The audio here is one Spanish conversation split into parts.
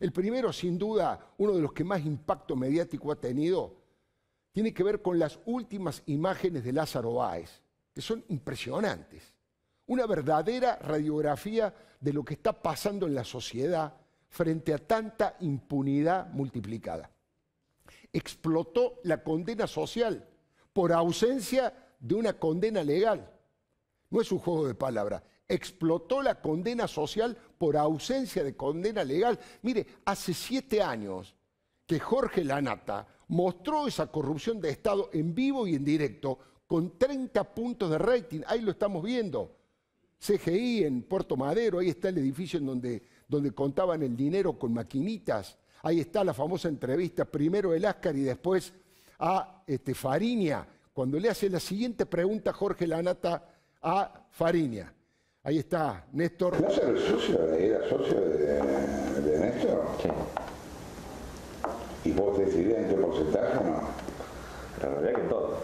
El primero, sin duda, uno de los que más impacto mediático ha tenido, tiene que ver con las últimas imágenes de Lázaro Báez, que son impresionantes. Una verdadera radiografía de lo que está pasando en la sociedad frente a tanta impunidad multiplicada. Explotó la condena social por ausencia de una condena legal. No es un juego de palabras, explotó la condena social por ausencia de condena legal. Mire, hace siete años que Jorge Lanata mostró esa corrupción de Estado en vivo y en directo con 30 puntos de rating. Ahí lo estamos viendo. CGI en Puerto Madero, ahí está el edificio en donde, donde contaban el dinero con maquinitas. Ahí está la famosa entrevista, primero el Ascar y después a este, Fariña, cuando le hace la siguiente pregunta Jorge Lanata a Fariña. Ahí está, Néstor. ¿No socio? ¿Era socio de, Néstor? Sí. ¿Y vos decidiste en qué porcentaje La verdad que todo.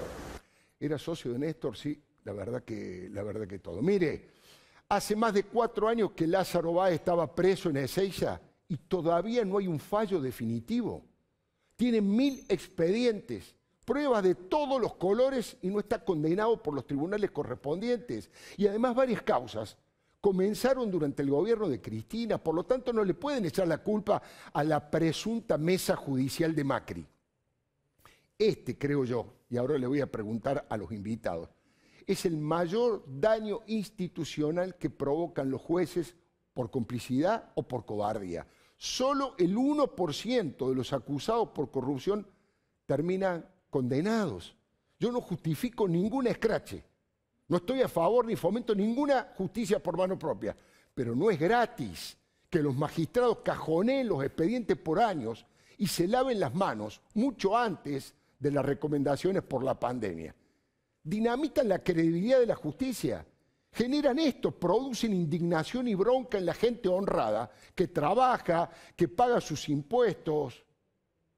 Era socio de Néstor, sí, la verdad que, la verdad que todo. Mire, hace más de cuatro años que Lázaro Báez estaba preso en Ezeiza y todavía no hay un fallo definitivo. Tiene mil expedientes, pruebas de todos los colores y no está condenado por los tribunales correspondientes. Y además varias causas comenzaron durante el gobierno de Cristina, por lo tanto no le pueden echar la culpa a la presunta mesa judicial de Macri. Este, creo yo, y ahora le voy a preguntar a los invitados, es el mayor daño institucional que provocan los jueces por complicidad o por cobardía. Solo el 1% de los acusados por corrupción terminan condenados. Yo no justifico ningún escrache no estoy a favor ni fomento ninguna justicia por mano propia, pero no es gratis que los magistrados cajoneen los expedientes por años y se laven las manos mucho antes de las recomendaciones por la pandemia. Dinamitan la credibilidad de la justicia, generan esto, producen indignación y bronca en la gente honrada que trabaja, que paga sus impuestos,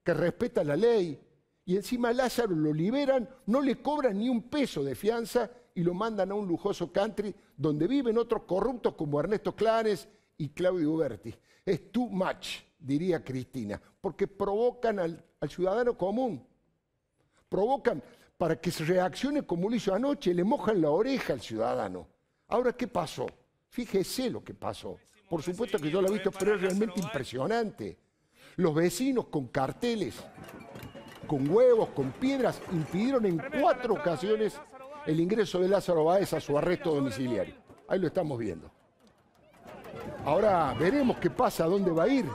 que respeta la ley, y encima Lázaro lo liberan, no le cobran ni un peso de fianza y lo mandan a un lujoso country donde viven otros corruptos como Ernesto Clares y Claudio Uberti. Es too much, diría Cristina, porque provocan al, al ciudadano común. Provocan para que se reaccione como lo hizo anoche, le mojan la oreja al ciudadano. Ahora, ¿qué pasó? Fíjese lo que pasó. Por supuesto que yo lo he visto, pero es realmente impresionante. Los vecinos con carteles, con huevos, con piedras, impidieron en cuatro ocasiones el ingreso de Lázaro Báez a su arresto domiciliario. Ahí lo estamos viendo. Ahora veremos qué pasa, a dónde va a ir.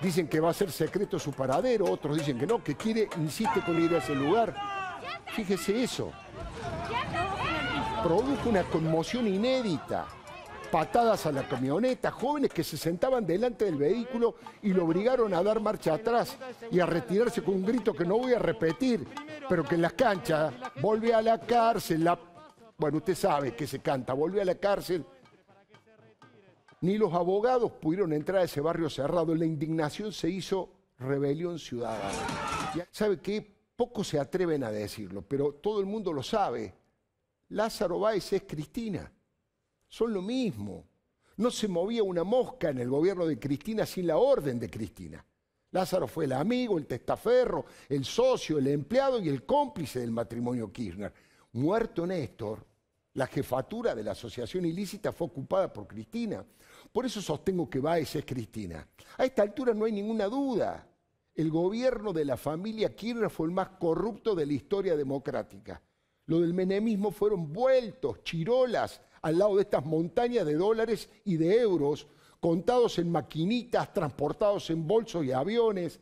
Dicen que va a ser secreto su paradero, otros dicen que no, que quiere, insiste con ir a ese lugar. Fíjese eso. Produjo una conmoción inédita patadas a la camioneta, jóvenes que se sentaban delante del vehículo y lo obligaron a dar marcha atrás y a retirarse con un grito que no voy a repetir, pero que en las canchas, ¡Vuelve a la cárcel, bueno, usted sabe que se canta, ¡Vuelve a la cárcel. Ni los abogados pudieron entrar a ese barrio cerrado, la indignación se hizo rebelión ciudadana. ¿Sabe qué? Pocos se atreven a decirlo, pero todo el mundo lo sabe. Lázaro Báez es Cristina son lo mismo. No se movía una mosca en el gobierno de Cristina sin la orden de Cristina. Lázaro fue el amigo, el testaferro, el socio, el empleado y el cómplice del matrimonio Kirchner. Muerto Néstor, la jefatura de la asociación ilícita fue ocupada por Cristina. Por eso sostengo que Báez es Cristina. A esta altura no hay ninguna duda. El gobierno de la familia Kirchner fue el más corrupto de la historia democrática. Lo del menemismo fueron vueltos, chirolas, al lado de estas montañas de dólares y de euros, contados en maquinitas, transportados en bolsos y aviones,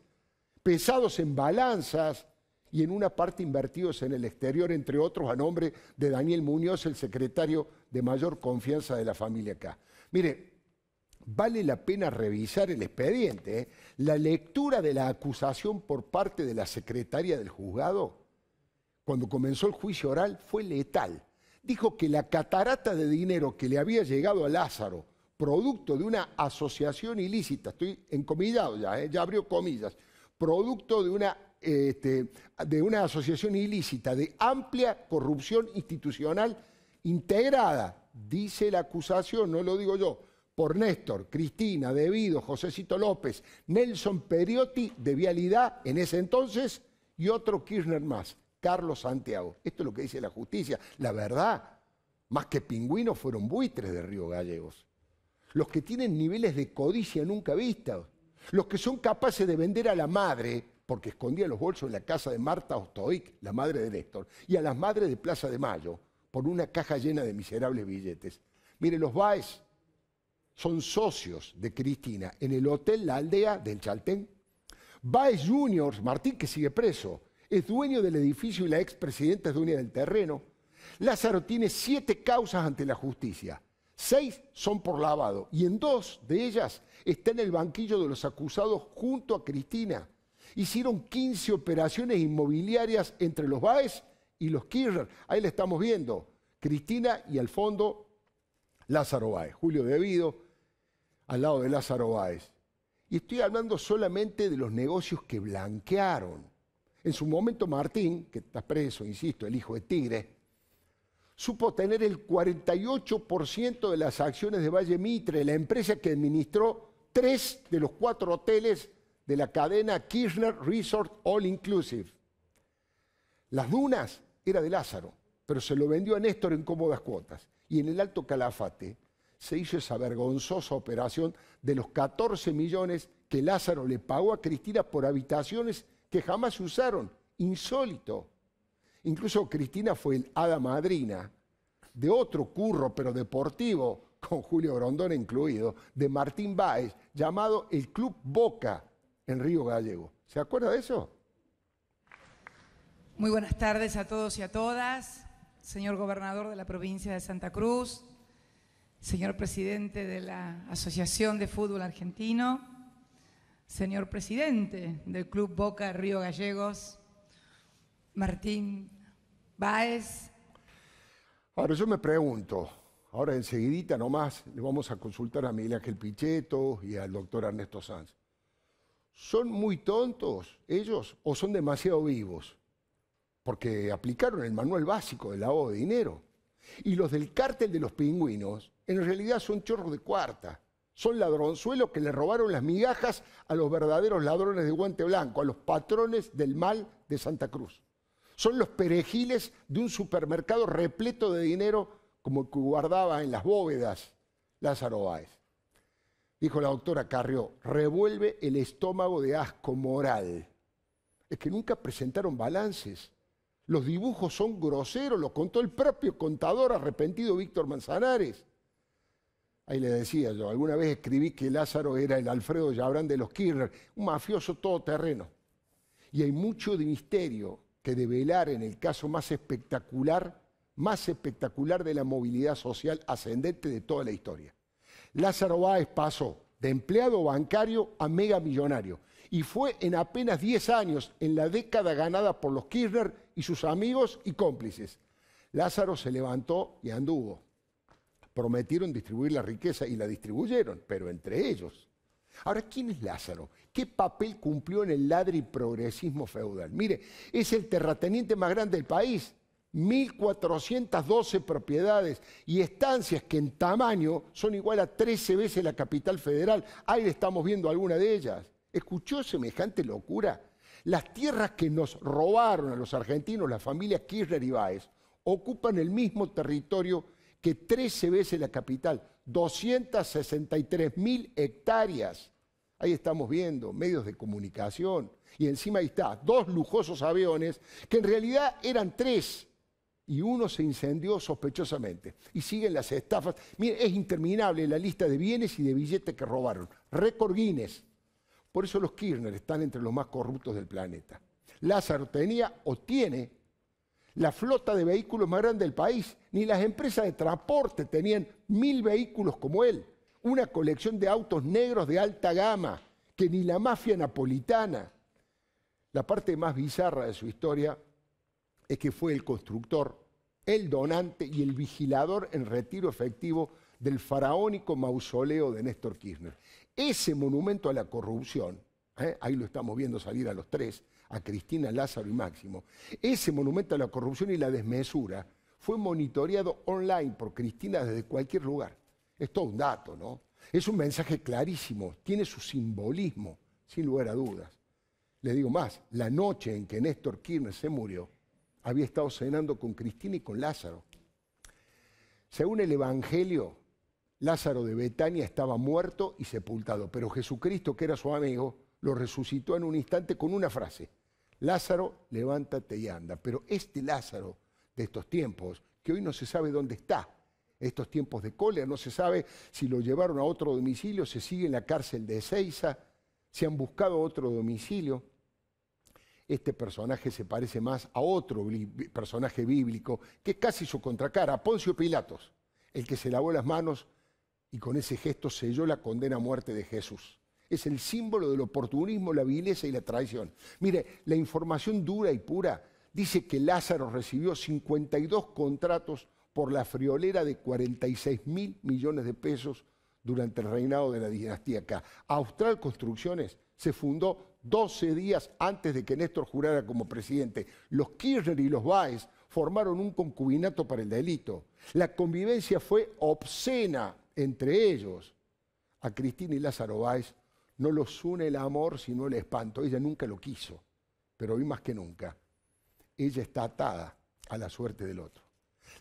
pesados en balanzas y en una parte invertidos en el exterior, entre otros, a nombre de Daniel Muñoz, el secretario de mayor confianza de la familia acá. Mire, vale la pena revisar el expediente. ¿eh? La lectura de la acusación por parte de la secretaria del juzgado, cuando comenzó el juicio oral, fue letal dijo que la catarata de dinero que le había llegado a Lázaro, producto de una asociación ilícita, estoy encomillado ya, ¿eh? ya abrió comillas, producto de una, este, de una asociación ilícita de amplia corrupción institucional integrada, dice la acusación, no lo digo yo, por Néstor, Cristina, Debido, Josécito López, Nelson Periotti de Vialidad en ese entonces y otro Kirchner más. Carlos Santiago. Esto es lo que dice la justicia. La verdad, más que pingüinos fueron buitres de Río Gallegos. Los que tienen niveles de codicia nunca vistas. Los que son capaces de vender a la madre, porque escondía los bolsos en la casa de Marta Ostoic, la madre de Héctor, y a las madres de Plaza de Mayo, por una caja llena de miserables billetes. Mire, los Baez son socios de Cristina en el Hotel La Aldea del Chaltén. Baez Juniors, Martín que sigue preso, es dueño del edificio y la expresidenta es dueña del terreno. Lázaro tiene siete causas ante la justicia. Seis son por lavado y en dos de ellas está en el banquillo de los acusados junto a Cristina. Hicieron 15 operaciones inmobiliarias entre los Baez y los Kirchner. Ahí la estamos viendo. Cristina y al fondo Lázaro Baez. Julio Debido al lado de Lázaro Baez. Y estoy hablando solamente de los negocios que blanquearon. En su momento Martín, que está preso, insisto, el hijo de Tigre, supo tener el 48% de las acciones de Valle Mitre, la empresa que administró tres de los cuatro hoteles de la cadena Kirchner Resort All Inclusive. Las dunas era de Lázaro, pero se lo vendió a Néstor en cómodas cuotas. Y en el Alto Calafate se hizo esa vergonzosa operación de los 14 millones que Lázaro le pagó a Cristina por habitaciones que jamás usaron. Insólito. Incluso Cristina fue el hada madrina de otro curro, pero deportivo, con Julio Grondón incluido, de Martín Báez, llamado el Club Boca en Río Gallego. ¿Se acuerda de eso? Muy buenas tardes a todos y a todas, señor gobernador de la provincia de Santa Cruz, señor presidente de la Asociación de Fútbol Argentino, señor presidente del Club Boca Río Gallegos, Martín Báez. Ahora yo me pregunto, ahora enseguidita nomás le vamos a consultar a Miguel Ángel Pichetto y al doctor Ernesto Sanz. ¿Son muy tontos ellos o son demasiado vivos? Porque aplicaron el manual básico del lavado de dinero. Y los del cártel de los pingüinos, en realidad son chorros de cuarta son ladronzuelos que le robaron las migajas a los verdaderos ladrones de guante blanco, a los patrones del mal de Santa Cruz. Son los perejiles de un supermercado repleto de dinero como el que guardaba en las bóvedas Lázaro Báez. Dijo la doctora Carrió, revuelve el estómago de asco moral. Es que nunca presentaron balances. Los dibujos son groseros, lo contó el propio contador arrepentido Víctor Manzanares. Ahí le decía yo, alguna vez escribí que Lázaro era el Alfredo Yabrán de los Kirchner, un mafioso todoterreno. Y hay mucho de misterio que develar en el caso más espectacular, más espectacular de la movilidad social ascendente de toda la historia. Lázaro Báez pasó de empleado bancario a mega millonario y fue en apenas 10 años, en la década ganada por los Kirchner y sus amigos y cómplices. Lázaro se levantó y anduvo prometieron distribuir la riqueza y la distribuyeron, pero entre ellos. Ahora, ¿quién es Lázaro? ¿Qué papel cumplió en el ladri progresismo feudal? Mire, es el terrateniente más grande del país, 1.412 propiedades y estancias que en tamaño son igual a 13 veces la capital federal. Ahí estamos viendo alguna de ellas. ¿Escuchó semejante locura? Las tierras que nos robaron a los argentinos, las familias Kirchner y Baez, ocupan el mismo territorio que 13 veces la capital, 263 mil hectáreas. Ahí estamos viendo medios de comunicación. Y encima ahí está, dos lujosos aviones, que en realidad eran tres. Y uno se incendió sospechosamente. Y siguen las estafas. Miren, es interminable la lista de bienes y de billetes que robaron. Récord Guinness. Por eso los Kirchner están entre los más corruptos del planeta. Lázaro tenía o tiene la flota de vehículos más grande del país, ni las empresas de transporte tenían mil vehículos como él, una colección de autos negros de alta gama, que ni la mafia napolitana. La parte más bizarra de su historia es que fue el constructor, el donante y el vigilador en retiro efectivo del faraónico mausoleo de Néstor Kirchner. Ese monumento a la corrupción, ¿eh? ahí lo estamos viendo salir a los tres, a Cristina, Lázaro y Máximo. Ese monumento a la corrupción y la desmesura fue monitoreado online por Cristina desde cualquier lugar. Es todo un dato, ¿no? Es un mensaje clarísimo, tiene su simbolismo, sin lugar a dudas. Le digo más, la noche en que Néstor Kirchner se murió, había estado cenando con Cristina y con Lázaro. Según el Evangelio, Lázaro de Betania estaba muerto y sepultado, pero Jesucristo, que era su amigo, lo resucitó en un instante con una frase. Lázaro, levántate y anda. Pero este Lázaro de estos tiempos, que hoy no se sabe dónde está, estos tiempos de cólera, no se sabe si lo llevaron a otro domicilio, se sigue en la cárcel de Ezeiza, se han buscado otro domicilio. Este personaje se parece más a otro personaje bíblico, que casi su contracara, Poncio Pilatos, el que se lavó las manos y con ese gesto selló la condena a muerte de Jesús es el símbolo del oportunismo, la vileza y la traición. Mire, la información dura y pura dice que Lázaro recibió 52 contratos por la friolera de 46 mil millones de pesos durante el reinado de la dinastía acá. Austral Construcciones se fundó 12 días antes de que Néstor jurara como presidente. Los Kirchner y los Baez formaron un concubinato para el delito. La convivencia fue obscena entre ellos. A Cristina y Lázaro Báez no los une el amor sino el espanto. Ella nunca lo quiso, pero hoy más que nunca. Ella está atada a la suerte del otro.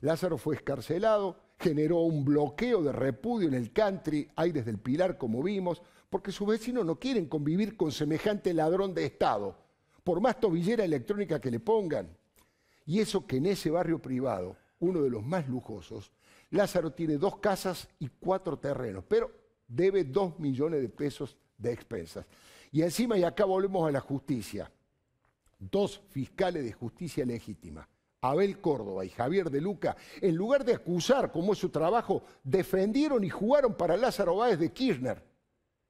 Lázaro fue escarcelado, generó un bloqueo de repudio en el country, hay desde el pilar como vimos, porque sus vecinos no quieren convivir con semejante ladrón de Estado, por más tobillera electrónica que le pongan. Y eso que en ese barrio privado, uno de los más lujosos, Lázaro tiene dos casas y cuatro terrenos, pero debe dos millones de pesos de expensas. Y encima, y acá volvemos a la justicia, dos fiscales de justicia legítima, Abel Córdoba y Javier de Luca, en lugar de acusar, como es su trabajo, defendieron y jugaron para Lázaro Báez de Kirchner.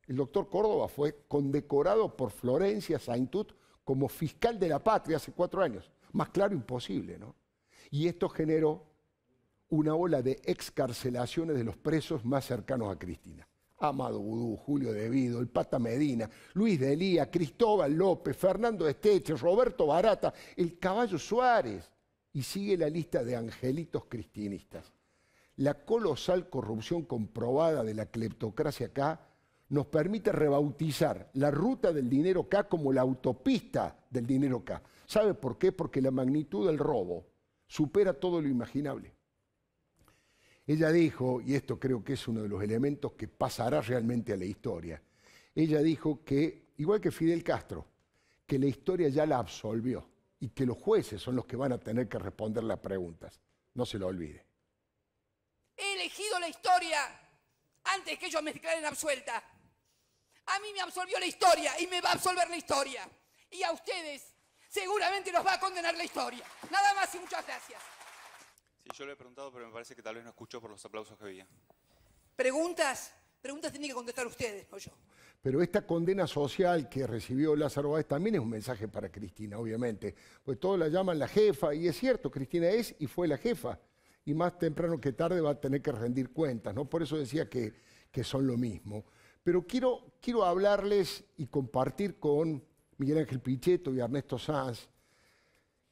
El doctor Córdoba fue condecorado por Florencia Saintut como fiscal de la patria hace cuatro años. Más claro, imposible, ¿no? Y esto generó una ola de excarcelaciones de los presos más cercanos a Cristina. Amado Budú, Julio Devido, el Pata Medina, Luis de Elía, Cristóbal López, Fernando Esteche, Roberto Barata, el Caballo Suárez. Y sigue la lista de angelitos cristianistas. La colosal corrupción comprobada de la cleptocracia acá nos permite rebautizar la ruta del dinero acá como la autopista del dinero acá. ¿Sabe por qué? Porque la magnitud del robo supera todo lo imaginable. Ella dijo, y esto creo que es uno de los elementos que pasará realmente a la historia, ella dijo que, igual que Fidel Castro, que la historia ya la absolvió y que los jueces son los que van a tener que responder las preguntas. No se lo olvide. He elegido la historia antes que ellos me declaren absuelta. A mí me absolvió la historia y me va a absolver la historia. Y a ustedes seguramente los va a condenar la historia. Nada más y muchas gracias yo le he preguntado, pero me parece que tal vez no escuchó por los aplausos que había. Preguntas, preguntas tienen que contestar ustedes, no yo. Pero esta condena social que recibió Lázaro Báez también es un mensaje para Cristina, obviamente. Pues todos la llaman la jefa, y es cierto, Cristina es y fue la jefa. Y más temprano que tarde va a tener que rendir cuentas, ¿no? Por eso decía que, que son lo mismo. Pero quiero, quiero hablarles y compartir con Miguel Ángel Pichetto y Ernesto Sanz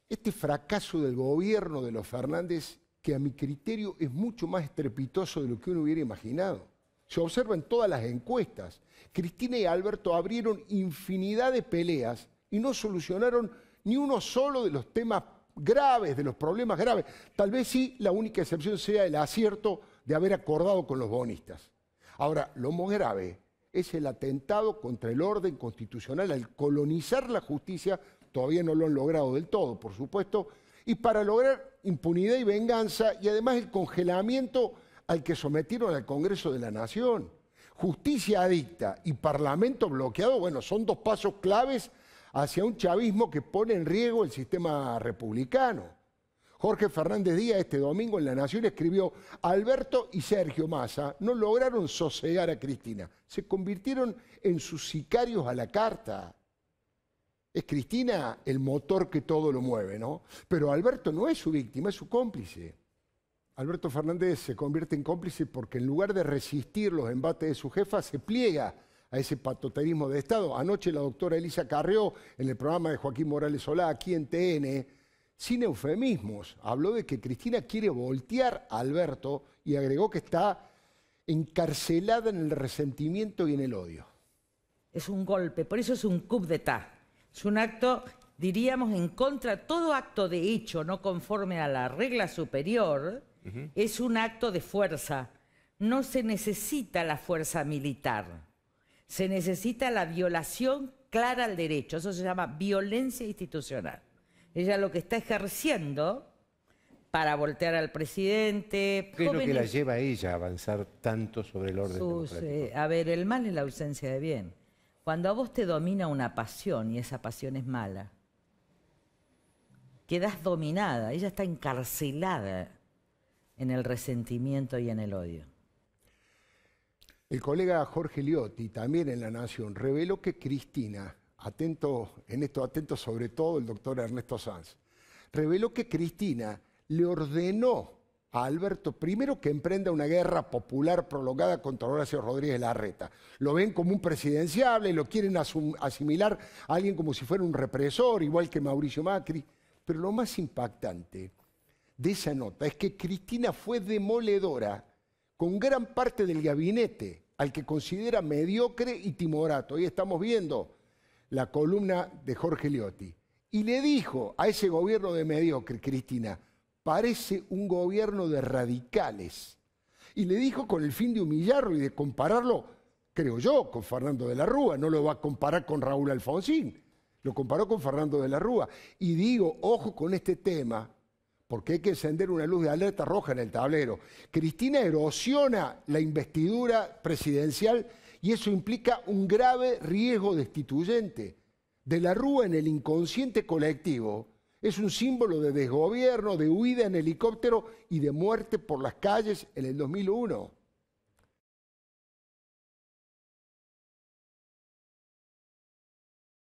este fracaso del gobierno de los Fernández que a mi criterio es mucho más estrepitoso de lo que uno hubiera imaginado. Se observa en todas las encuestas. Cristina y Alberto abrieron infinidad de peleas y no solucionaron ni uno solo de los temas graves, de los problemas graves. Tal vez sí la única excepción sea el acierto de haber acordado con los bonistas. Ahora, lo más grave es el atentado contra el orden constitucional al colonizar la justicia. Todavía no lo han logrado del todo, por supuesto, y para lograr impunidad y venganza y además el congelamiento al que sometieron al Congreso de la Nación. Justicia adicta y Parlamento bloqueado, bueno, son dos pasos claves hacia un chavismo que pone en riesgo el sistema republicano. Jorge Fernández Díaz este domingo en La Nación escribió, Alberto y Sergio Massa no lograron sosegar a Cristina, se convirtieron en sus sicarios a la carta. Es Cristina el motor que todo lo mueve, ¿no? Pero Alberto no es su víctima, es su cómplice. Alberto Fernández se convierte en cómplice porque en lugar de resistir los embates de su jefa, se pliega a ese patoterismo de Estado. Anoche la doctora Elisa Carrió, en el programa de Joaquín Morales Solá, aquí en TN, sin eufemismos, habló de que Cristina quiere voltear a Alberto y agregó que está encarcelada en el resentimiento y en el odio. Es un golpe, por eso es un coup d'etat es un acto, diríamos, en contra, todo acto de hecho no conforme a la regla superior es un acto de fuerza. No se necesita la fuerza militar, se necesita la violación clara al derecho. Eso se llama violencia institucional. Ella lo que está ejerciendo para voltear al presidente. ¿Qué es lo que la lleva a ella a avanzar tanto sobre el orden eh, a ver, el mal es la ausencia de bien. Cuando a vos te domina una pasión y esa pasión es mala, quedas dominada, ella está encarcelada en el resentimiento y en el odio. El colega Jorge Liotti, también en La Nación, reveló que Cristina, atento, en esto atento sobre todo el doctor Ernesto Sanz, reveló que Cristina le ordenó a Alberto I que emprenda una guerra popular prolongada contra Horacio Rodríguez Larreta. Lo ven como un presidenciable y lo quieren asimilar a alguien como si fuera un represor, igual que Mauricio Macri. Pero lo más impactante de esa nota es que Cristina fue demoledora con gran parte del gabinete, al que considera mediocre y timorato. Hoy estamos viendo la columna de Jorge Liotti. Y le dijo a ese gobierno de mediocre, Cristina, parece un gobierno de radicales. Y le dijo con el fin de humillarlo y de compararlo, creo yo, con Fernando de la Rúa, no lo va a comparar con Raúl Alfonsín, lo comparó con Fernando de la Rúa. Y digo, ojo con este tema, porque hay que encender una luz de alerta roja en el tablero. Cristina erosiona la investidura presidencial y eso implica un grave riesgo destituyente. De la Rúa en el inconsciente colectivo es un símbolo de desgobierno, de huida en helicóptero y de muerte por las calles en el 2001.